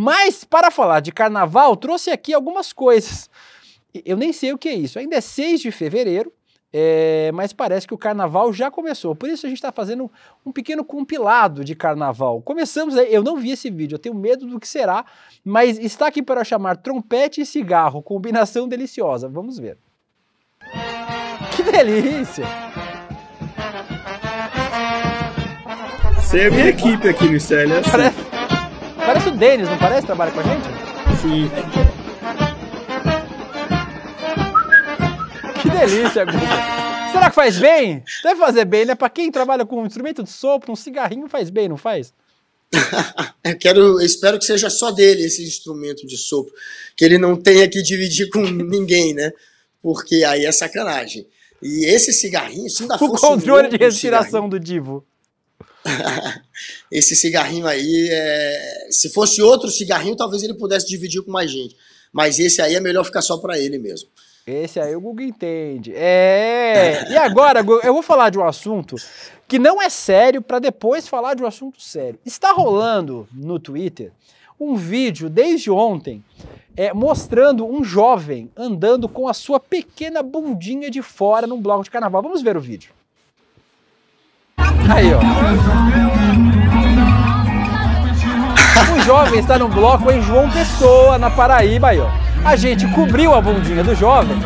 Mas para falar de carnaval, trouxe aqui algumas coisas. Eu nem sei o que é isso. Ainda é 6 de fevereiro, é, mas parece que o carnaval já começou. Por isso a gente está fazendo um pequeno compilado de carnaval. Começamos aí, eu não vi esse vídeo, eu tenho medo do que será, mas está aqui para chamar trompete e cigarro, combinação deliciosa. Vamos ver. Que delícia! Você é a minha equipe aqui no Parece o Denis, não parece? Trabalha com a gente? Sim. Que delícia, Guga. Será que faz bem? Deve fazer bem, né? Para quem trabalha com um instrumento de sopro, um cigarrinho faz bem, não faz? eu é, quero, eu espero que seja só dele esse instrumento de sopro, que ele não tenha que dividir com ninguém, né? Porque aí é sacanagem. E esse cigarrinho, se ainda o fosse o controle um de respiração do Divo. Esse cigarrinho aí, é... se fosse outro cigarrinho, talvez ele pudesse dividir com mais gente. Mas esse aí é melhor ficar só para ele mesmo. Esse aí o Google entende. É. E agora, eu vou falar de um assunto que não é sério para depois falar de um assunto sério. Está rolando no Twitter um vídeo desde ontem é, mostrando um jovem andando com a sua pequena bundinha de fora num bloco de carnaval. Vamos ver o vídeo. Aí, ó. jovem está no bloco em João Pessoa, na Paraíba. Aí, ó. A gente cobriu a bundinha do jovem,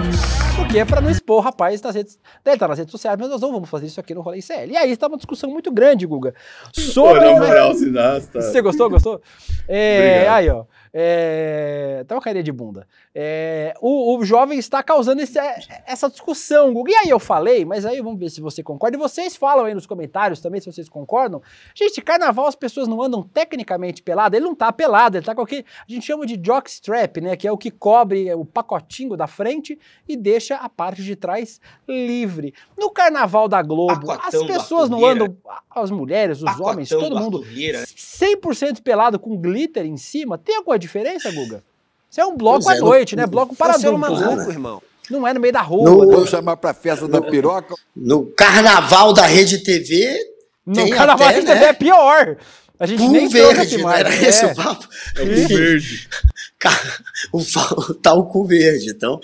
porque é para não expor o rapaz nas redes. Deve né, estar tá nas redes sociais, mas nós não vamos fazer isso aqui no Rolê ICL. E aí está uma discussão muito grande, Guga. Sobre. Olha, uma... Você gostou, gostou? É, aí, ó. É... Tá uma carinha de bunda. É... O, o, jovem está causando esse, é, essa discussão. E aí eu falei, mas aí vamos ver se você concorda. E vocês falam aí nos comentários também se vocês concordam. Gente, carnaval as pessoas não andam tecnicamente pelado. Ele não tá pelado, ele tá com o que a gente chama de jockstrap, né? Que é o que cobre o pacotinho da frente e deixa a parte de trás livre. No carnaval da Globo, Pacotão as pessoas não andam, as mulheres, os Pacotão homens, todo mundo 100% pelado com glitter em cima. Tem alguma diferença, Guga? Você é um bloco é, à noite, né? Bloco para é adultos, maluco, né? irmão. Não é no meio da rua. Não né? vou chamar pra festa da piroca. No carnaval da Rede TV. No carnaval da Rede né? TV é pior. A gente Pum nem verde, né? mais. era é. esse o papo? É o verde. o tal tá cu verde. Então,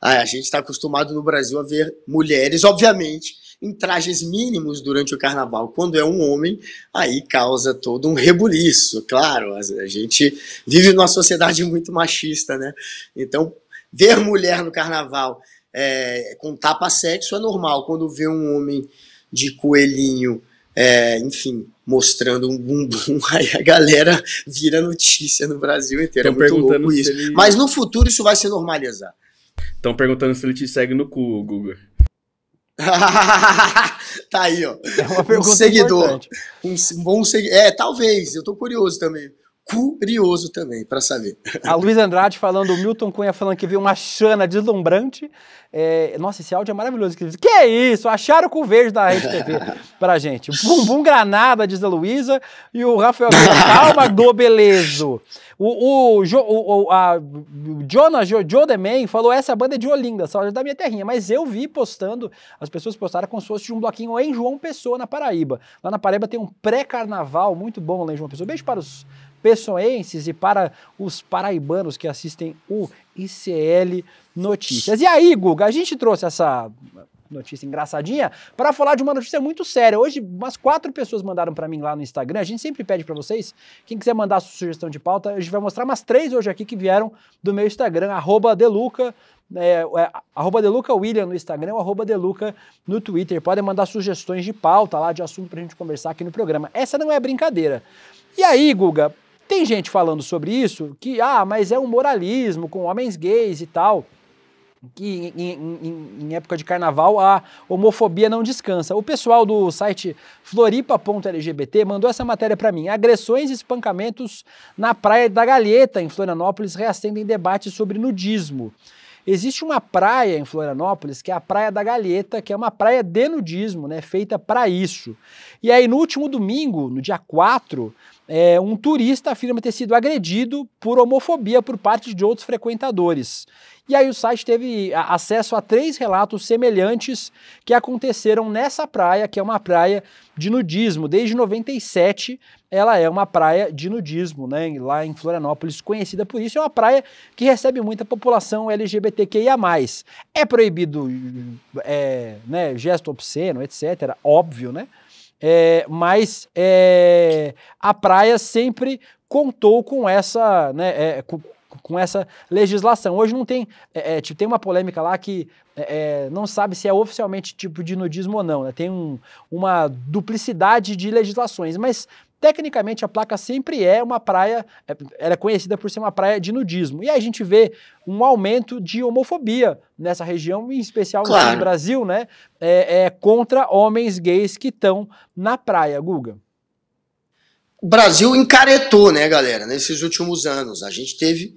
ah, a gente está acostumado no Brasil a ver mulheres, obviamente, em trajes mínimos durante o carnaval, quando é um homem, aí causa todo um rebuliço, claro. A gente vive numa sociedade muito machista, né? Então, ver mulher no carnaval é, com tapa-sexo é normal. Quando vê um homem de coelhinho, é, enfim, mostrando um bumbum, aí a galera vira notícia no Brasil inteiro. Tão é muito louco isso. Ele... Mas no futuro isso vai se normalizar. Estão perguntando se ele te segue no cu, Google. tá aí, ó. É uma pergunta um seguidor. Um, bom seguidor. É, talvez. Eu tô curioso também. Curioso também, para saber. A Luiz Andrade falando, o Milton Cunha falando que viu uma chana deslumbrante. É, nossa, esse áudio é maravilhoso. Que, que é isso? Acharam com o verde da Rede TV pra gente. Bumbum Granada, diz a Luísa. E o Rafael, calma do belezo. O, o, jo, o, a, o Jonah jo, Joe Man falou: essa é banda é de Olinda, só da minha terrinha. Mas eu vi postando, as pessoas postaram como se fosse de um bloquinho em João Pessoa, na Paraíba. Lá na Paraíba tem um pré-carnaval muito bom lá em João Pessoa. Beijo para os pessoenses e para os paraibanos que assistem o ICL Notícias. E aí, Guga, a gente trouxe essa notícia engraçadinha, para falar de uma notícia muito séria. Hoje, umas quatro pessoas mandaram para mim lá no Instagram. A gente sempre pede para vocês, quem quiser mandar sua sugestão de pauta, a gente vai mostrar umas três hoje aqui que vieram do meu Instagram, Deluca. É, é, arroba Deluca William no Instagram, arroba Deluca no Twitter. Podem mandar sugestões de pauta lá, de assunto pra gente conversar aqui no programa. Essa não é brincadeira. E aí, Guga, tem gente falando sobre isso que, ah, mas é um moralismo com homens gays e tal em, em, em, época de carnaval, a homofobia não descansa. O pessoal do site floripa.lgbt mandou essa matéria para mim. Agressões e espancamentos na Praia da Galheta, em Florianópolis, reacendem debate sobre nudismo. Existe uma praia em Florianópolis, que é a Praia da Galheta, que é uma praia de nudismo, né, feita para isso. E aí, no último domingo, no dia 4, é, um turista afirma ter sido agredido por homofobia por parte de outros frequentadores. E aí o site teve acesso a três relatos semelhantes que aconteceram nessa praia, que é uma praia de nudismo. Desde 97 ela é uma praia de nudismo, né? Lá em Florianópolis, conhecida por isso, é uma praia que recebe muita população LGBTQIA. É proibido é, né, gesto obsceno, etc. Óbvio, né? É, mas é, a praia sempre contou com essa, né, é, com, com, essa legislação. Hoje não tem, é, é, tipo, tem uma polêmica lá que é, não sabe se é oficialmente tipo de nudismo ou não. Né? Tem um, uma duplicidade de legislações, mas Tecnicamente, a placa sempre é uma praia, é, ela é conhecida por ser uma praia de nudismo. E aí a gente vê um aumento de homofobia nessa região, em especial claro. no Brasil, né? É, é, contra homens gays que estão na praia, Guga. O Brasil encaretou, né, galera, nesses últimos anos. A gente teve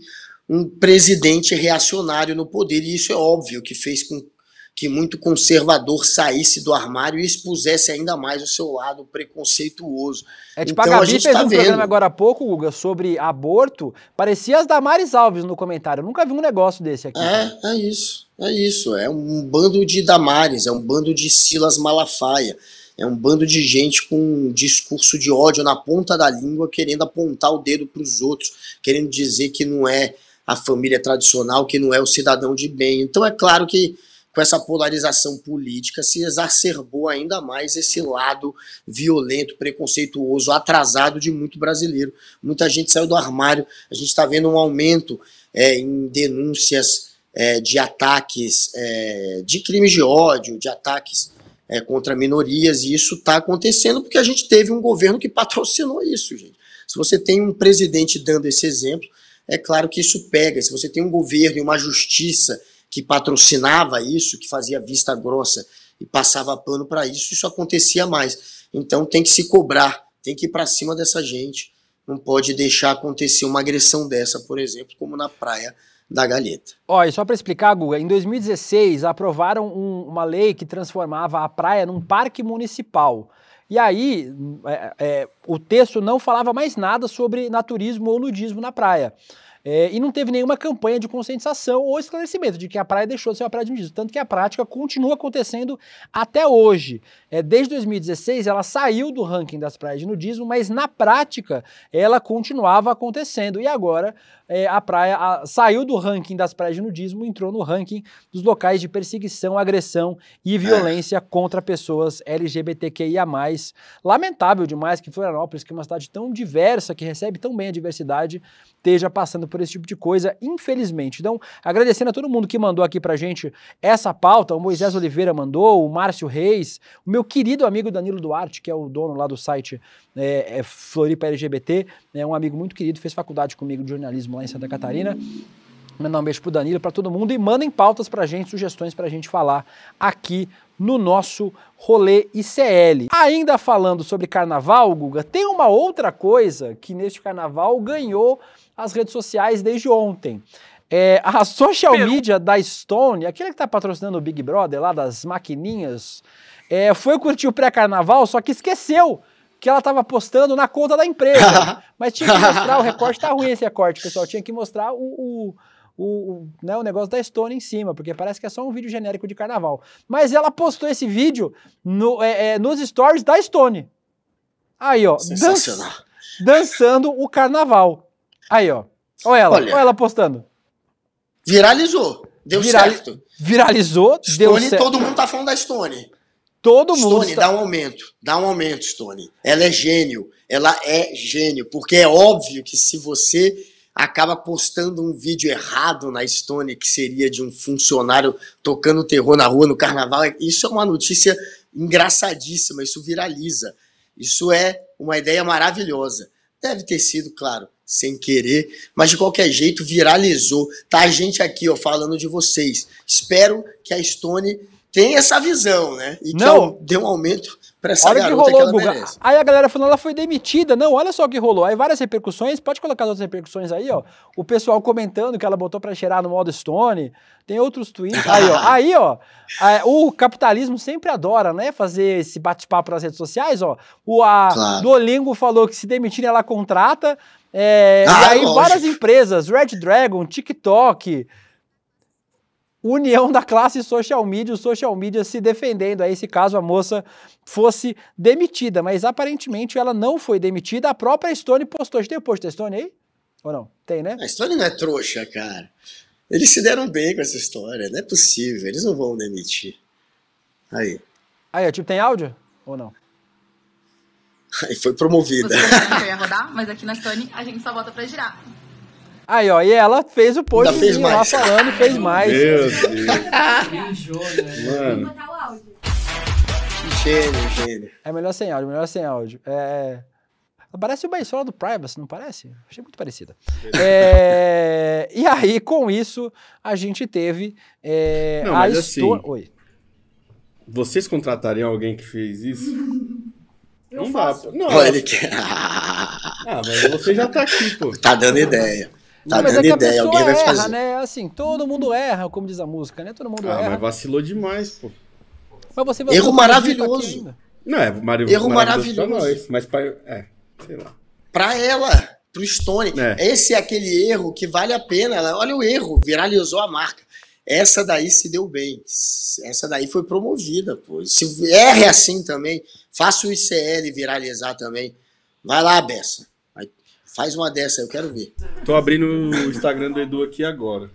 um presidente reacionário no poder, e isso é óbvio que fez com que muito conservador saísse do armário e expusesse ainda mais o seu lado preconceituoso. É tipo, então, a Gabi a fez tá um vendo. programa agora há pouco, Guga, sobre aborto, parecia as Damares Alves no comentário, Eu nunca vi um negócio desse aqui. É, é isso, é isso, é um bando de Damares, é um bando de Silas Malafaia, é um bando de gente com um discurso de ódio na ponta da língua, querendo apontar o dedo para os outros, querendo dizer que não é a família tradicional, que não é o cidadão de bem. Então é claro que com essa polarização política, se exacerbou ainda mais esse lado violento, preconceituoso, atrasado de muito brasileiro. Muita gente saiu do armário, a gente está vendo um aumento é, em denúncias é, de ataques, é, de crimes de ódio, de ataques é, contra minorias, e isso está acontecendo porque a gente teve um governo que patrocinou isso, gente. Se você tem um presidente dando esse exemplo, é claro que isso pega. Se você tem um governo e uma justiça que patrocinava isso, que fazia vista grossa e passava pano para isso, isso acontecia mais. Então tem que se cobrar, tem que ir para cima dessa gente. Não pode deixar acontecer uma agressão dessa, por exemplo, como na praia da Galheta. Ó, e só para explicar, Guga, em 2016 aprovaram um, uma lei que transformava a praia num parque municipal. E aí, é, é, o texto não falava mais nada sobre naturismo ou nudismo na praia. É, e não teve nenhuma campanha de conscientização ou esclarecimento de que a praia deixou de ser uma praia de nudismo. Tanto que a prática continua acontecendo até hoje. É, desde 2016, ela saiu do ranking das praias de nudismo, mas na prática ela continuava acontecendo. E agora é, a praia a, saiu do ranking das praias de nudismo, entrou no ranking dos locais de perseguição, agressão e é. violência contra pessoas LGBTQIA. Lamentável demais que Florianópolis, que é uma cidade tão diversa, que recebe tão bem a diversidade, esteja passando por esse tipo de coisa, infelizmente. Então, agradecendo a todo mundo que mandou aqui pra gente essa pauta, o Moisés Oliveira mandou, o Márcio Reis, o meu querido amigo Danilo Duarte, que é o dono lá do site é, é Floripa LGBT, é né, um amigo muito querido, fez faculdade comigo de jornalismo lá em Santa Catarina. Mandar um beijo pro Danilo, para todo mundo e mandem pautas pra gente, sugestões pra gente falar aqui no nosso rolê ICL. Ainda falando sobre carnaval, Guga, tem uma outra coisa que neste carnaval ganhou as redes sociais desde ontem. É, a social media da Stone, aquele que está patrocinando o Big Brother lá das maquininhas, é, foi curtir o pré-carnaval, só que esqueceu que ela estava postando na conta da empresa. Mas tinha que mostrar, o recorte tá ruim esse recorte, pessoal. Tinha que mostrar o, o o, o, né, o negócio da Stone em cima, porque parece que é só um vídeo genérico de carnaval. Mas ela postou esse vídeo no, é, é, nos stories da Stone. Aí, ó. Sensacional. dançando o carnaval. Aí, ó. Olha ela, olha, olha ela postando. Viralizou. Deu certo. Viralizou, Stone, deu certo. todo mundo tá falando da Stone. Todo Stone, mundo. Stone, dá um aumento. Dá um aumento, Stone. Ela é gênio. Ela é gênio. Porque é óbvio que se você acaba postando um vídeo errado na Estônia que seria de um funcionário tocando terror na rua no carnaval. Isso é uma notícia engraçadíssima, isso viraliza. Isso é uma ideia maravilhosa. Deve ter sido, claro, sem querer, mas de qualquer jeito viralizou. Tá a gente aqui, ó, falando de vocês. Espero que a Stone tenha essa visão, né? E Não. dê um aumento Pra essa olha que rolou, que Guga. Aí a galera falou, ela foi demitida. Não, olha só o que rolou. Aí várias repercussões, pode colocar as outras repercussões aí, ó. O pessoal comentando que ela botou pra cheirar no modo Stone. Tem outros tweets. Aí, ó. aí, ó. É, o capitalismo sempre adora, né? Fazer esse bate-papo nas redes sociais, ó. O a claro. Duolingo falou que se demitir ela contrata. É, ah, e aí lógico. várias empresas, Red Dragon, TikTok, união da classe social media, o social media se defendendo aí se caso a moça fosse demitida, mas aparentemente ela não foi demitida, a própria Stone postou. Tem o post da Stone aí? Ou não? Tem, né? A Stone não é trouxa, cara. Eles se deram bem com essa história, não é possível, eles não vão demitir. Aí. Aí, tipo, tem áudio ou não? Aí foi promovida. Você que eu ia rodar, mas aqui na Stone a gente só bota pra girar. Aí, ó, e ela fez o post fez lá mais. falando e fez mais. Meu Deus. Mano. Gênio, gênio. É melhor sem áudio, melhor sem áudio. É... é. Parece o Bensola do Privacy, não parece? Achei muito parecida. É... e aí, com isso, a gente teve é... não, a história... Assim, Oi. Vocês contratariam alguém que fez isso? Eu não faço. dá. Não, Olha que... ah, mas você já tá aqui, pô. Tá dando ideia. Tá não, mas é que a ideia, pessoa erra, fazer. né? Assim, todo mundo erra, como diz a música, né? Todo mundo ah, erra. mas vacilou demais, pô. Mas você vai Erro maravilhoso. Não, é marav Erro maravilhoso. maravilhoso. mas pra, é, sei lá. Pra ela, pro Stone. É. Esse é aquele erro que vale a pena. Ela, olha o erro, viralizou a marca. Essa daí se deu bem. Essa daí foi promovida, pô. Se erre assim também, faça o ICL viralizar também. Vai lá, Bessa. Faz uma dessa, eu quero ver. Tô abrindo o Instagram do Edu aqui agora.